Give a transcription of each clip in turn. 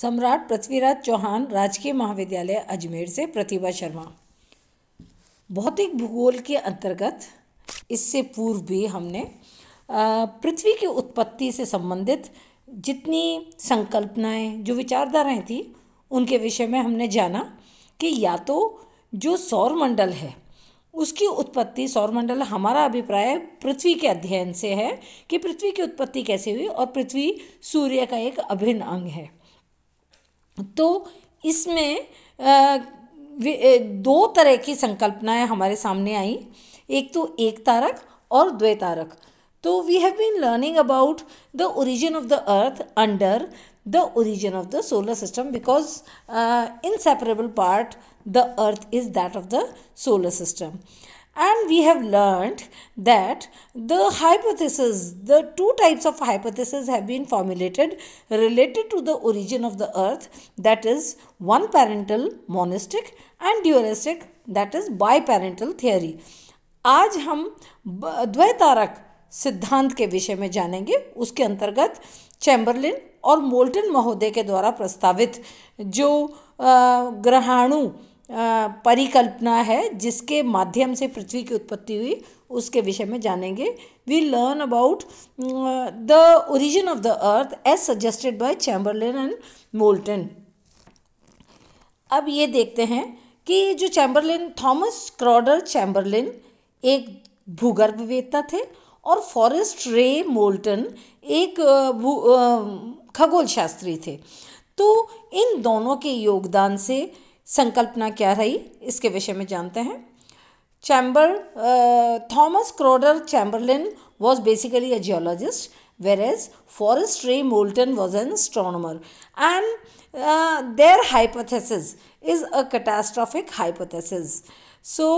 सम्राट पृथ्वीराज चौहान राजकीय महाविद्यालय अजमेर से प्रतिभा शर्मा भौतिक भूगोल के अंतर्गत इससे पूर्व भी हमने पृथ्वी की उत्पत्ति से संबंधित जितनी संकल्पनाएं जो विचारधाराएं थी उनके विषय में हमने जाना कि या तो जो सौरमंडल है उसकी उत्पत्ति सौरमंडल हमारा अभिप्राय पृथ्वी के अध्ययन से है कि पृथ्वी की उत्पत्ति कैसे हुई और पृथ्वी सूर्य का एक अभिन्न अंग है तो इसमें दो तरह की संकल्पनाएं हमारे सामने आई एक तो एक तारक और द्वैतारक तो we have been learning about the origin of the earth under the origin of the solar system because inseparable part the earth is that of the solar system and we have learned that the hypothesis, the two types of hypothesis have been formulated related to the origin of the earth that is one parental monistic and dualistic that is biparental theory. आज हम द्वैतारक सिद्धांत के विषय में जानेंगे उसके अंतर्गत Chamberlain और मोल्टन महोदय के द्वारा प्रस्तावित जो ग्रहाणु परिकल्पना है जिसके माध्यम से पृथ्वी की उत्पत्ति हुई उसके विषय में जानेंगे we learn about the origin of the earth as suggested by Chamberlin and Moulton अब ये देखते हैं कि जो चैम्बरलेन थॉमस क्रॉडर चैम्बरलेन एक भूगर्भवेत्ता थे और फॉरेस्ट रे मोल्टन एक खगोल शास्त्री थे तो इन दोनों के योगदान से संकल्पना क्या रही इसके विषय में जानते हैं Chamber Thomas Chrowder Chamberlin was basically a geologist whereas Forest Ray Moulton was an astronomer and their hypothesis is a catastrophic hypothesis so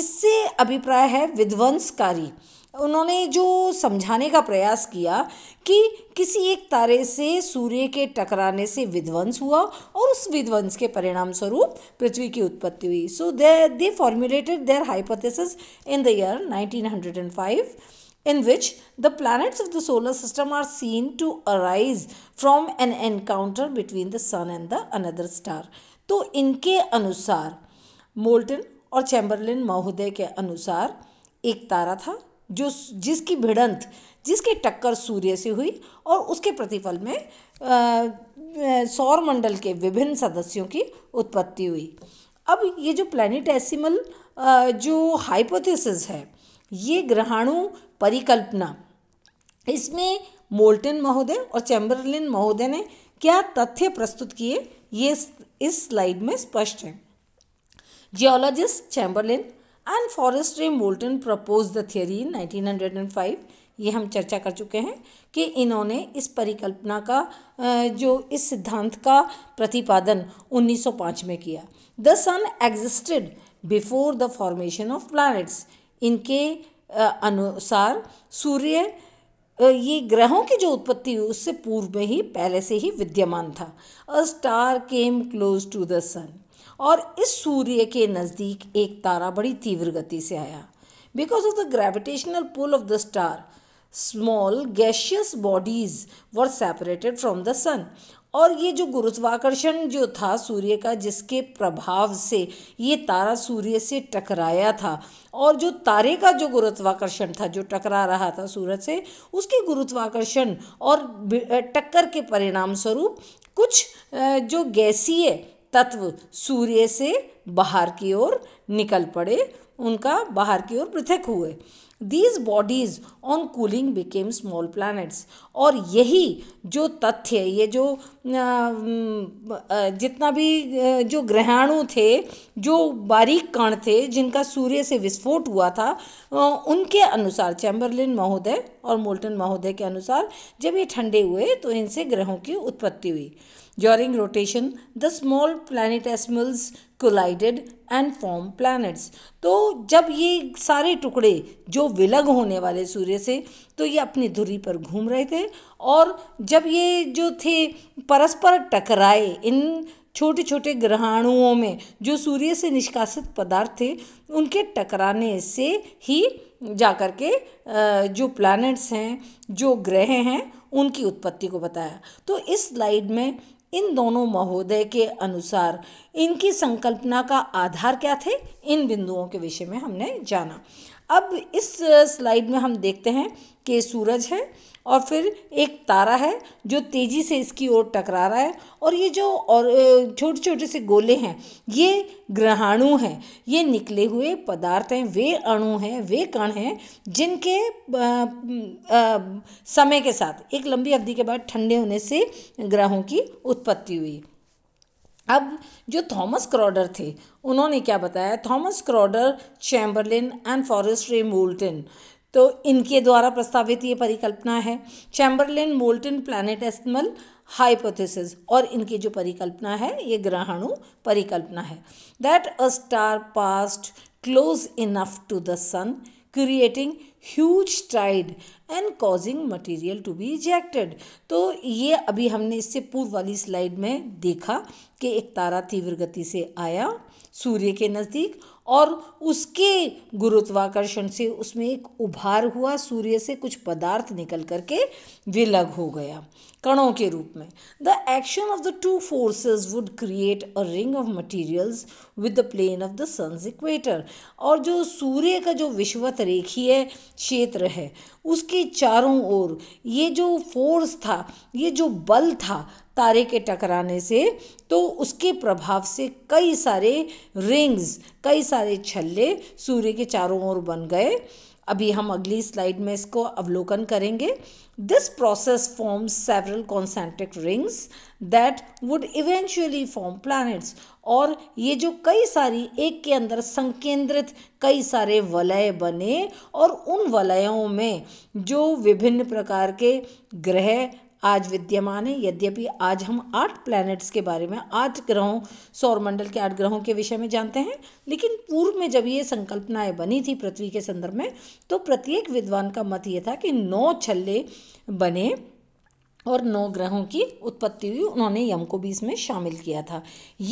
इससे अभिप्राय है विध्वंसकारी उन्होंने जो समझाने का प्रयास किया कि किसी एक तारे से सूर्य के टकराने से विध्वंस हुआ और उस विध्वंस के परिणाम स्वरूप पृथ्वी की उत्पत्ति हुई so they they formulated their hypothesis in the year 1905 in which the planets of the solar system are seen to arise from an encounter between the sun and the another star तो इनके अनुसार molten और Chamberlain महोदय के अनुसार एक तारा था जो जिसकी भिड़ंत जिसकी टक्कर सूर्य से हुई और उसके प्रतिफल में सौर मंडल के विभिन्न सदस्यों की उत्पत्ति हुई अब ये जो प्लानिटेसिमल जो हाइपोथेसिस है ये ग्रहाणु परिकल्पना इसमें मोल्टन महोदय और चैम्बरलिन महोदय ने क्या तथ्य प्रस्तुत किए ये इस स्लाइड में स्पष्ट है geologist Chamberlin and Forest Ray Moulton propose the theory in ये हम चर्चा कर चुके हैं कि इन्होंने इस परिकल्पना का जो इस सिद्धांत का प्रतिपादन 1905 में किया the sun existed before the formation of planets इनके अनुसार सूर्य ये ग्रहों की जो उत्पत्ति हुई उससे पूर्व में ही पहले से ही विद्यमान था a star came close to the sun और इस सूर्य के नज़दीक एक तारा बड़ी तीव्र गति से आया because of the gravitational pull of the star small gaseous bodies were separated from the sun और ये जो गुरुत्वाकर्षण जो था सूर्य का जिसके प्रभाव से ये तारा सूर्य से टकराया था और जो तारे का जो गुरुत्वाकर्षण था जो टकरा रहा था सूरज से उसके गुरुत्वाकर्षण और टक्कर के परिणाम स्वरूप कुछ जो गैसीय तत्व सूर्य से बाहर की ओर निकल पड़े उनका बाहर की ओर पृथक हुए these bodies on cooling became small planets और यही जो तथ्य ये जो जितना भी जो ग्रहाणु थे जो बारीक कण थे जिनका सूर्य से विस्फोट हुआ था उनके अनुसार चैम्बरलिन महोदय और मोल्टन महोदय के अनुसार जब ये ठंडे हुए तो इनसे ग्रहों की उत्पत्ति हुई rotation the small planetesimals collided and form planets. तो जब ये सारे टुकड़े जो विलग होने वाले सूर्य सूर्य से तो ये अपनी धुरी पर घूम रहे थे और जब ये जो थे परस्पर टकराए इन छोटे छोटे ग्रहाणुओं में जो सूर्य से निष्कासित पदार्थ थे उनके टकराने से ही जा कर के जो प्लैनेट्स हैं जो ग्रह हैं उनकी उत्पत्ति को बताया तो इस स्लाइड में इन दोनों महोदय के अनुसार इनकी संकल्पना का आधार क्या थे इन बिंदुओं के विषय में हमने जाना अब इस स्लाइड में हम देखते हैं कि सूरज है और फिर एक तारा है जो तेज़ी से इसकी ओर टकरा रहा है और ये जो और छोटे छोटे से गोले हैं ये ग्रहाणु हैं ये निकले हुए पदार्थ हैं वे अणु हैं वे कण हैं जिनके आ, आ, समय के साथ एक लंबी अवधि के बाद ठंडे होने से ग्रहों की उत्पत्ति हुई अब जो थॉमस क्रॉडर थे उन्होंने क्या बताया Thomas Chrowder Chamberlin and Forest Ray Moulton तो इनके द्वारा प्रस्तावित ये परिकल्पना है चैम्बरलिन मोल्टन प्लानिटेस्मल हाइपोथेसिस और इनकी जो परिकल्पना है ये ग्रहाणु परिकल्पना है that a star passed close enough to the sun creating huge stride and causing material to be ejected तो ये अभी हमने इससे पूर्व वाली स्लाइड में देखा कि एक तारा तीव्र गति से आया सूर्य के नज़दीक और उसके गुरुत्वाकर्षण से उसमें एक उभार हुआ सूर्य से कुछ पदार्थ निकल करके विलग हो गया कणों के रूप में the action of the two forces would create a ring of materials with the plane of the sun's equator और जो सूर्य का जो विश्वत है क्षेत्र है उसके चारों ओर ये जो फोर्स था ये जो बल था तारे के टकराने से तो उसके प्रभाव से कई सारे रिंग्स कई सारे छल्ले सूर्य के चारों ओर बन गए अभी हम अगली स्लाइड में इसको अवलोकन करेंगे this process forms several concentric rings that would eventually form planets और ये जो कई सारी एक के अंदर संकेंद्रित कई सारे वलय बने और उन वलयों में जो विभिन्न प्रकार के ग्रह आज विद्यमान है यद्यपि आज हम आठ प्लैनेट्स के बारे में आठ ग्रहों सौरमंडल के आठ ग्रहों के विषय में जानते हैं लेकिन पूर्व में जब ये संकल्पनाएं बनी थी पृथ्वी के संदर्भ में तो प्रत्येक विद्वान का मत ये था कि नौ छल्ले बने और नौ ग्रहों की उत्पत्ति हुई उन्होंने यम को भी इसमें शामिल किया था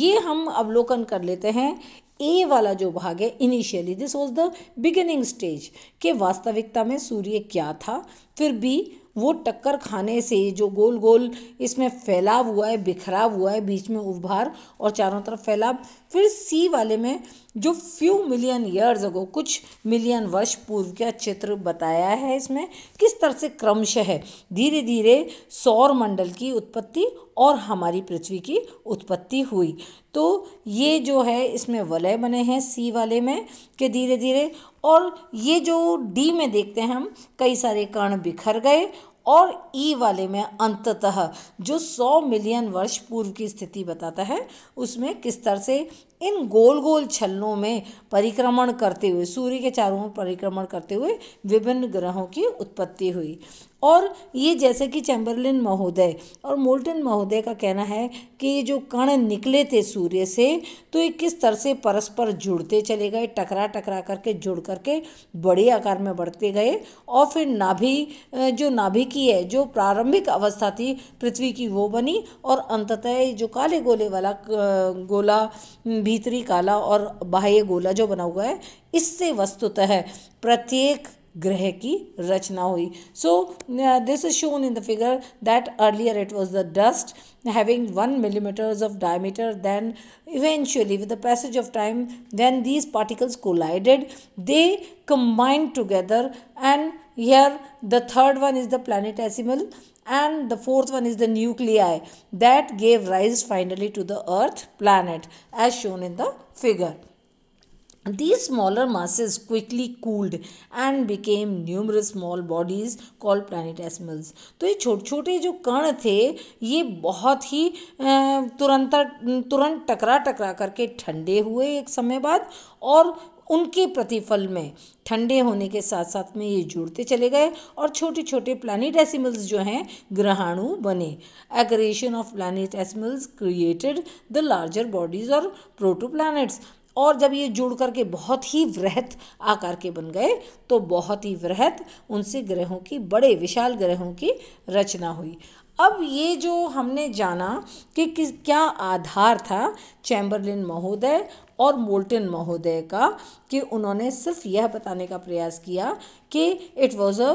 ये हम अवलोकन कर लेते हैं ए वाला जो भाग है initially this was the beginning stage के वास्तविकता में सूर्य क्या था फिर बी वो टक्कर खाने से जो गोल गोल इसमें फैलाव हुआ है बिखराव हुआ है बीच में उभार और चारों तरफ फैलाव फिर सी वाले में जो फ्यू मिलियन ईयर्स अगो कुछ मिलियन वर्ष पूर्व का चित्र बताया है इसमें किस तरह से क्रमशः धीरे धीरे सौर मंडल की उत्पत्ति और हमारी पृथ्वी की उत्पत्ति हुई तो ये जो है इसमें वलय बने हैं सी वाले में कि धीरे धीरे और ये जो डी में देखते हैं हम कई सारे कण बिखर गए और ई e वाले में अंततः जो 100 मिलियन वर्ष पूर्व की स्थिति बताता है उसमें किस तरह से इन गोल गोल छलनों में परिक्रमण करते हुए सूर्य के चारों ओर परिक्रमण करते हुए विभिन्न ग्रहों की उत्पत्ति हुई और ये जैसे कि चैम्बरलिन महोदय और मोल्टन महोदय का कहना है कि ये जो कण निकले थे सूर्य से तो ये किस तरह से परस्पर जुड़ते चले गए टकरा टकरा करके जुड़ करके बड़े आकार में बढ़ते गए और फिर नाभि जो नाभि की है जो प्रारंभिक अवस्था थी पृथ्वी की वो बनी और अंततः जो काले गोले वाला गोला भीतरी काला और बाह्य गोला जो बना हुआ है इससे वस्तुतः प्रत्येक ग्रह की रचना हुई so this is shown in the figure that earlier it was having 1 millimeters of diameter then eventually with the passage of time when these particles collided they combined together and here the third one is the planetesimal and the fourth one is the nuclei that gave rise finally to the earth planet as shown in the figure These smaller masses quickly cooled and became numerous small bodies called planetesimals. तो ये छोटे छोटे जो कण थे ये बहुत ही तुरंत तुरंत टकरा टकरा करके ठंडे हुए एक समय बाद और उनके प्रतिफल में ठंडे होने के साथ साथ में ये जुड़ते चले गए और छोटे छोटे प्लानिट एसिमल्स जो हैं ग्रहाणु बने aggregation of planetesimals created the larger bodies और प्रोटो प्लानट्स और जब ये जुड़ करके बहुत ही वृहत आकार के बन गए तो बहुत ही वृहत उनसे ग्रहों की बड़े विशाल ग्रहों की रचना हुई अब ये जो हमने जाना कि किस क्या आधार था चैम्बरलिन महोदय और मोल्टन महोदय का कि उन्होंने सिर्फ यह बताने का प्रयास किया कि it was a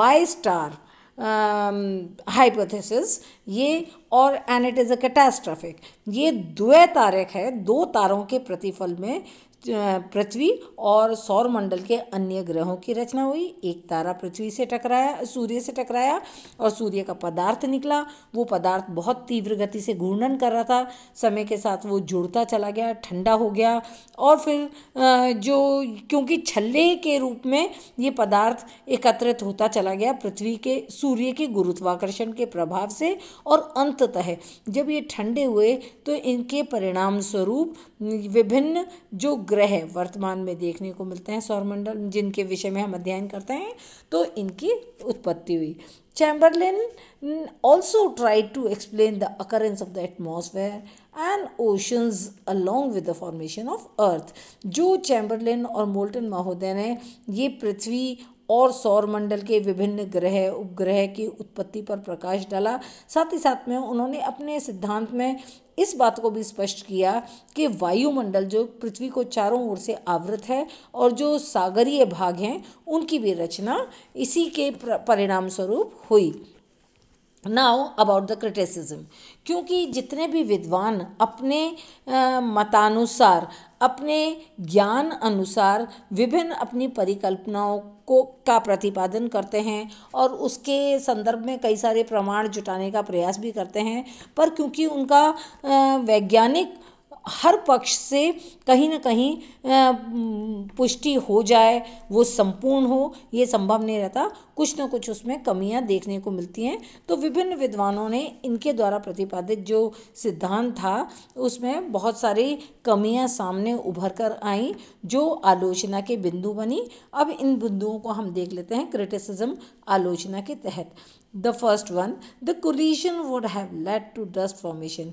bi star hypothesis um, ये और and it is a catastrophic ये द्वैतारक है दो तारों के प्रतिफल में पृथ्वी और सौर मंडल के अन्य ग्रहों की रचना हुई एक तारा पृथ्वी से टकराया सूर्य से टकराया और सूर्य का पदार्थ निकला वो पदार्थ बहुत तीव्र गति से घूर्णन कर रहा था समय के साथ वो जुड़ता चला गया ठंडा हो गया और फिर जो क्योंकि छल्ले के रूप में ये पदार्थ एकत्रित होता चला गया पृथ्वी के सूर्य के गुरुत्वाकर्षण के प्रभाव से और अंततः जब ये ठंडे हुए तो इनके परिणाम स्वरूप विभिन्न जो ग्रह वर्तमान में देखने को मिलते हैं सौरमंडल जिनके विषय में हम अध्ययन करते हैं तो इनकी उत्पत्ति हुई Chamberlin also tried to explain the occurrence of the atmosphere and oceans along with the formation of earth जो चैम्बरलिन और मोल्टन महोदय ने ये पृथ्वी और सौरमंडल के विभिन्न ग्रह उपग्रह की उत्पत्ति पर प्रकाश डाला साथ ही साथ में उन्होंने अपने सिद्धांत में इस बात को भी स्पष्ट किया कि वायुमंडल जो पृथ्वी को चारों ओर से आवृत है और जो सागरीय भाग हैं उनकी भी रचना इसी के परिणाम स्वरूप हुई नाउ अबाउट द क्रिटिसिज्म क्योंकि जितने भी विद्वान अपने मतानुसार अपने ज्ञान अनुसार विभिन्न अपनी परिकल्पनाओं को का प्रतिपादन करते हैं और उसके संदर्भ में कई सारे प्रमाण जुटाने का प्रयास भी करते हैं पर क्योंकि उनका वैज्ञानिक हर पक्ष से कहीं ना कहीं पुष्टि हो जाए वो संपूर्ण हो ये संभव नहीं रहता कुछ ना कुछ उसमें कमियां देखने को मिलती हैं तो विभिन्न विद्वानों ने इनके द्वारा प्रतिपादित जो सिद्धांत था उसमें बहुत सारी कमियां सामने उभर कर आई जो आलोचना के बिंदु बनी अब इन बिंदुओं को हम देख लेते हैं क्रिटिसिज्म आलोचना के तहत the first one the collision would have led to dust formation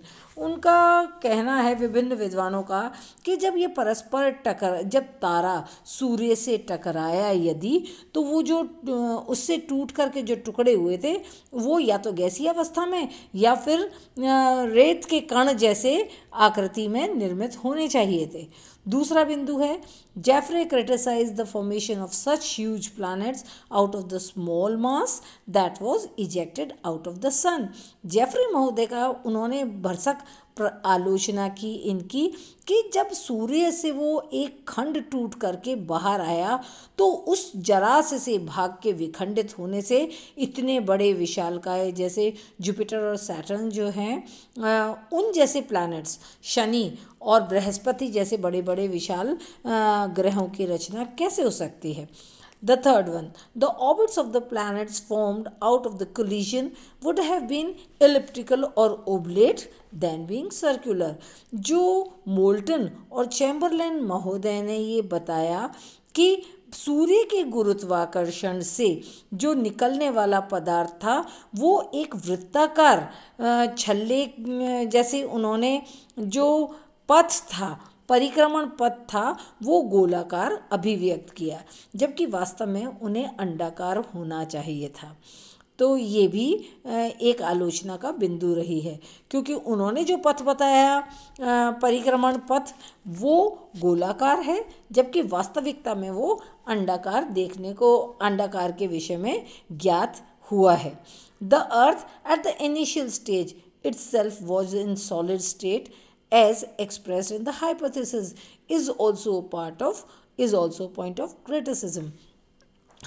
उनका कहना है विभिन्न विद्वानों का कि जब ये परस्पर टकर जब तारा सूर्य से टकराया यदि तो वो जो उससे टूट करके जो टुकड़े हुए थे वो या तो गैसीय अवस्था में या फिर रेत के कण जैसे आकृति में निर्मित होने चाहिए थे दूसरा बिंदु है Jeffreys criticised the formation of such huge planets out of the small mass that was ejected out of the sun Jeffreys महोदय का उन्होंने भरसक आलोचना की इनकी कि जब सूर्य से वो एक खंड टूट करके बाहर आया तो उस जरास से भाग के विखंडित होने से इतने बड़े विशालकाय जैसे जुपिटर और सैटर्न जो हैं उन जैसे प्लैनेट्स शनि और बृहस्पति जैसे बड़े बड़े विशाल ग्रहों की रचना कैसे हो सकती है The third one, the orbits of the planets formed out of the collision would have been elliptical or oblate then being circular. जो मोल्टन और चैम्बरलैन महोदय ने ये बताया कि सूर्य के गुरुत्वाकर्षण से जो निकलने वाला पदार्थ था वो एक वृत्ताकार छल्ले जैसे उन्होंने जो पथ था परिक्रमण पथ था वो गोलाकार अभिव्यक्त किया जबकि वास्तव में उन्हें अंडाकार होना चाहिए था तो ये भी एक आलोचना का बिंदु रही है क्योंकि उन्होंने जो पथ बताया परिक्रमण पथ वो गोलाकार है जबकि वास्तविकता में वो अंडाकार देखने को अंडाकार के विषय में ज्ञात हुआ है the earth at the initial stage itself was in solid state as expressed in the hypothesis is also part of is also point of criticism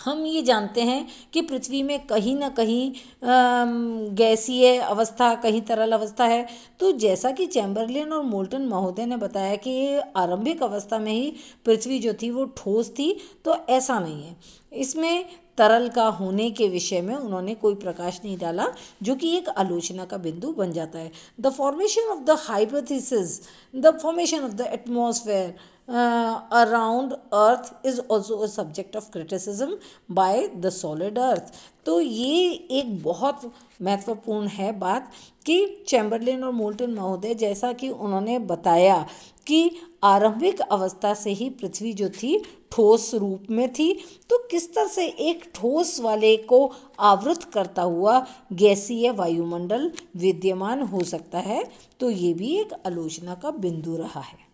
हम ये जानते हैं कि पृथ्वी में कहीं ना कहीं गैसीय अवस्था कहीं तरल अवस्था है तो जैसा कि चैम्बरलिन और मोल्टन महोदय ने बताया कि आरंभिक अवस्था में ही पृथ्वी जो थी वो ठोस थी तो ऐसा नहीं है इसमें तरल का होने के विषय में उन्होंने कोई प्रकाश नहीं डाला जो कि एक आलोचना का बिंदु बन जाता है the formation of the hypothesis the formation of the atmosphere around earth is also a subject of criticism by the solid earth तो ये एक बहुत महत्वपूर्ण है बात कि चैम्बरलिन और मोल्टन महोदय जैसा कि उन्होंने बताया कि आरंभिक अवस्था से ही पृथ्वी जो थी ठोस रूप में थी तो किस तरह से एक ठोस वाले को आवृत करता हुआ गैसीय वायुमंडल विद्यमान हो सकता है तो ये भी एक आलोचना का बिंदु रहा है